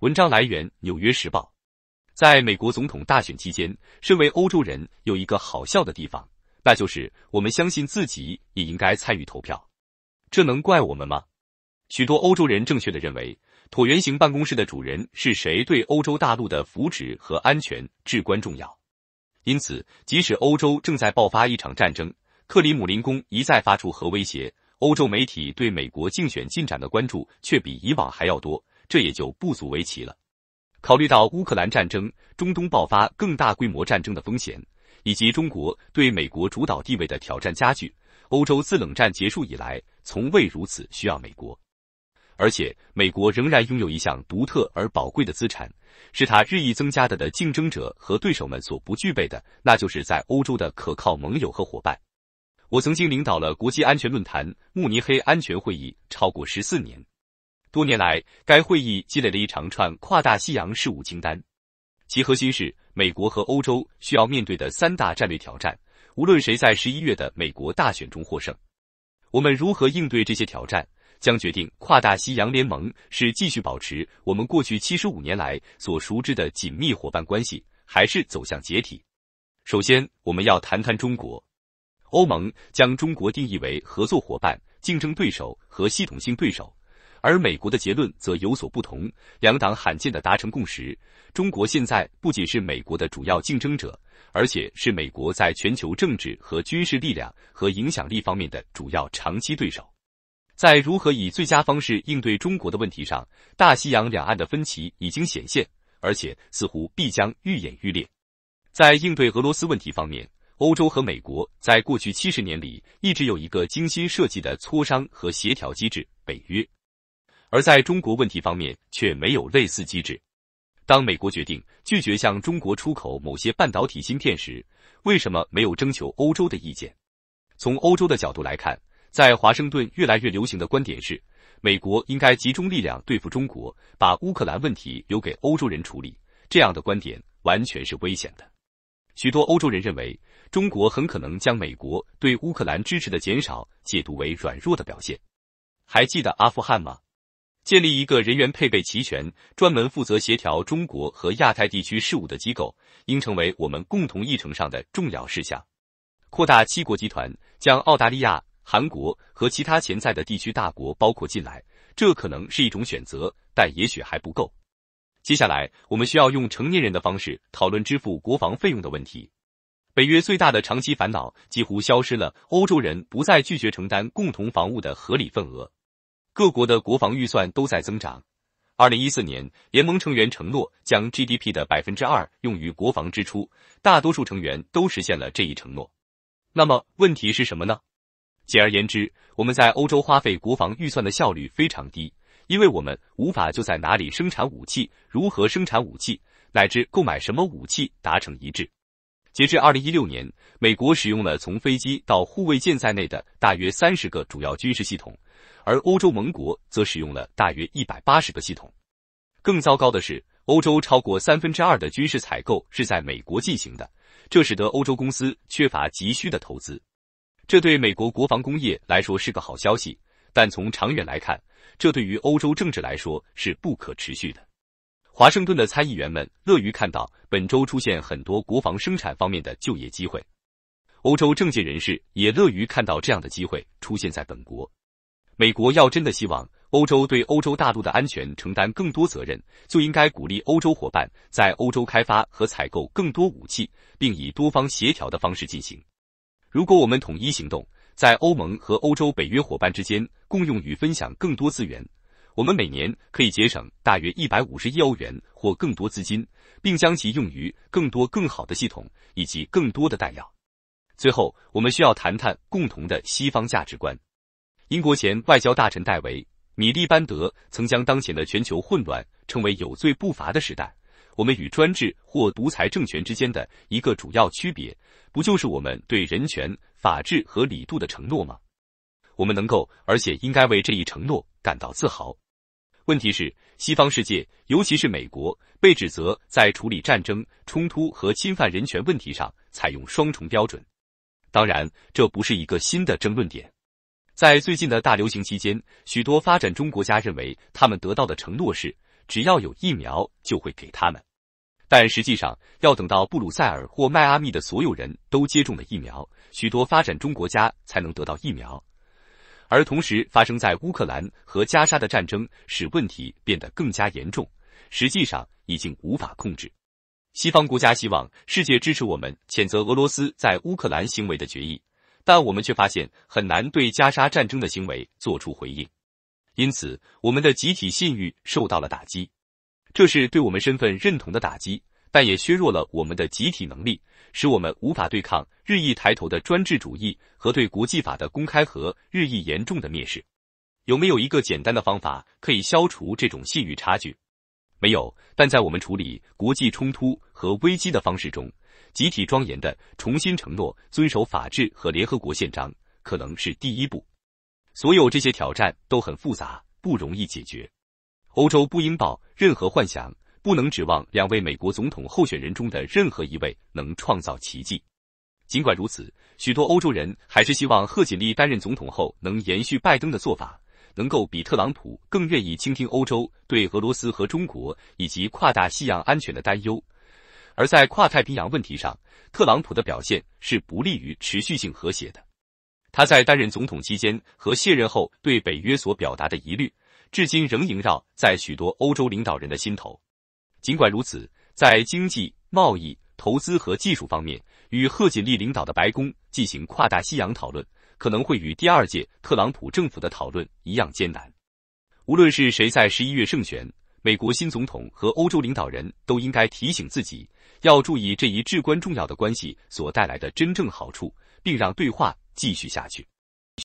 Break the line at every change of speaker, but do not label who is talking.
文章来源《纽约时报》。在美国总统大选期间，身为欧洲人有一个好笑的地方，那就是我们相信自己也应该参与投票。这能怪我们吗？许多欧洲人正确的认为，椭圆形办公室的主人是谁对欧洲大陆的福祉和安全至关重要。因此，即使欧洲正在爆发一场战争，克里姆林宫一再发出核威胁，欧洲媒体对美国竞选进展的关注却比以往还要多。这也就不足为奇了。考虑到乌克兰战争、中东爆发更大规模战争的风险，以及中国对美国主导地位的挑战加剧，欧洲自冷战结束以来从未如此需要美国。而且，美国仍然拥有一项独特而宝贵的资产，是他日益增加的的竞争者和对手们所不具备的，那就是在欧洲的可靠盟友和伙伴。我曾经领导了国际安全论坛、慕尼黑安全会议超过十四年。多年来，该会议积累了一长串跨大西洋事务清单，其核心是美国和欧洲需要面对的三大战略挑战。无论谁在十一月的美国大选中获胜，我们如何应对这些挑战，将决定跨大西洋联盟是继续保持我们过去七十五年来所熟知的紧密伙伴关系，还是走向解体。首先，我们要谈谈中国。欧盟将中国定义为合作伙伴、竞争对手和系统性对手。而美国的结论则有所不同。两党罕见地达成共识：中国现在不仅是美国的主要竞争者，而且是美国在全球政治和军事力量和影响力方面的主要长期对手。在如何以最佳方式应对中国的问题上，大西洋两岸的分歧已经显现，而且似乎必将愈演愈烈。在应对俄罗斯问题方面，欧洲和美国在过去七十年里一直有一个精心设计的磋商和协调机制——北约。而在中国问题方面却没有类似机制。当美国决定拒绝向中国出口某些半导体芯片时，为什么没有征求欧洲的意见？从欧洲的角度来看，在华盛顿越来越流行的观点是，美国应该集中力量对付中国，把乌克兰问题留给欧洲人处理。这样的观点完全是危险的。许多欧洲人认为，中国很可能将美国对乌克兰支持的减少解读为软弱的表现。还记得阿富汗吗？建立一个人员配备齐全、专门负责协调中国和亚太地区事务的机构，应成为我们共同议程上的重要事项。扩大七国集团，将澳大利亚、韩国和其他潜在的地区大国包括进来，这可能是一种选择，但也许还不够。接下来，我们需要用成年人的方式讨论支付国防费用的问题。北约最大的长期烦恼几乎消失了，欧洲人不再拒绝承担共同防务的合理份额。各国的国防预算都在增长。二零一四年，联盟成员承诺将 GDP 的百分之二用于国防支出，大多数成员都实现了这一承诺。那么问题是什么呢？简而言之，我们在欧洲花费国防预算的效率非常低，因为我们无法就在哪里生产武器、如何生产武器，乃至购买什么武器达成一致。截至二零一六年，美国使用了从飞机到护卫舰在内的大约三十个主要军事系统。而欧洲盟国则使用了大约一百八十个系统。更糟糕的是，欧洲超过三分之二的军事采购是在美国进行的，这使得欧洲公司缺乏急需的投资。这对美国国防工业来说是个好消息，但从长远来看，这对于欧洲政治来说是不可持续的。华盛顿的参议员们乐于看到本周出现很多国防生产方面的就业机会，欧洲政界人士也乐于看到这样的机会出现在本国。美国要真的希望欧洲对欧洲大陆的安全承担更多责任，就应该鼓励欧洲伙伴在欧洲开发和采购更多武器，并以多方协调的方式进行。如果我们统一行动，在欧盟和欧洲北约伙伴之间共用与分享更多资源，我们每年可以节省大约一百五十亿欧元或更多资金，并将其用于更多更好的系统以及更多的弹药。最后，我们需要谈谈共同的西方价值观。英国前外交大臣戴维·米利班德曾将当前的全球混乱称为“有罪不罚的时代”。我们与专制或独裁政权之间的一个主要区别，不就是我们对人权、法治和礼度的承诺吗？我们能够，而且应该为这一承诺感到自豪。问题是，西方世界，尤其是美国，被指责在处理战争、冲突和侵犯人权问题上采用双重标准。当然，这不是一个新的争论点。在最近的大流行期间，许多发展中国家认为他们得到的承诺是，只要有疫苗就会给他们。但实际上，要等到布鲁塞尔或迈阿密的所有人都接种了疫苗，许多发展中国家才能得到疫苗。而同时发生在乌克兰和加沙的战争，使问题变得更加严重，实际上已经无法控制。西方国家希望世界支持我们谴责俄罗斯在乌克兰行为的决议。但我们却发现很难对加沙战争的行为做出回应，因此我们的集体信誉受到了打击，这是对我们身份认同的打击，但也削弱了我们的集体能力，使我们无法对抗日益抬头的专制主义和对国际法的公开和日益严重的蔑视。有没有一个简单的方法可以消除这种信誉差距？没有，但在我们处理国际冲突和危机的方式中。集体庄严地重新承诺遵守法治和联合国宪章，可能是第一步。所有这些挑战都很复杂，不容易解决。欧洲不应抱任何幻想，不能指望两位美国总统候选人中的任何一位能创造奇迹。尽管如此，许多欧洲人还是希望贺锦丽担任总统后能延续拜登的做法，能够比特朗普更愿意倾听欧洲对俄罗斯和中国以及跨大西洋安全的担忧。而在跨太平洋问题上，特朗普的表现是不利于持续性和谐的。他在担任总统期间和卸任后对北约所表达的疑虑，至今仍萦绕在许多欧洲领导人的心头。尽管如此，在经济、贸易、投资和技术方面与贺锦丽领导的白宫进行跨大西洋讨论，可能会与第二届特朗普政府的讨论一样艰难。无论是谁在十一月胜选。美国新总统和欧洲领导人都应该提醒自己，要注意这一至关重要的关系所带来的真正好处，并让对话继续下去。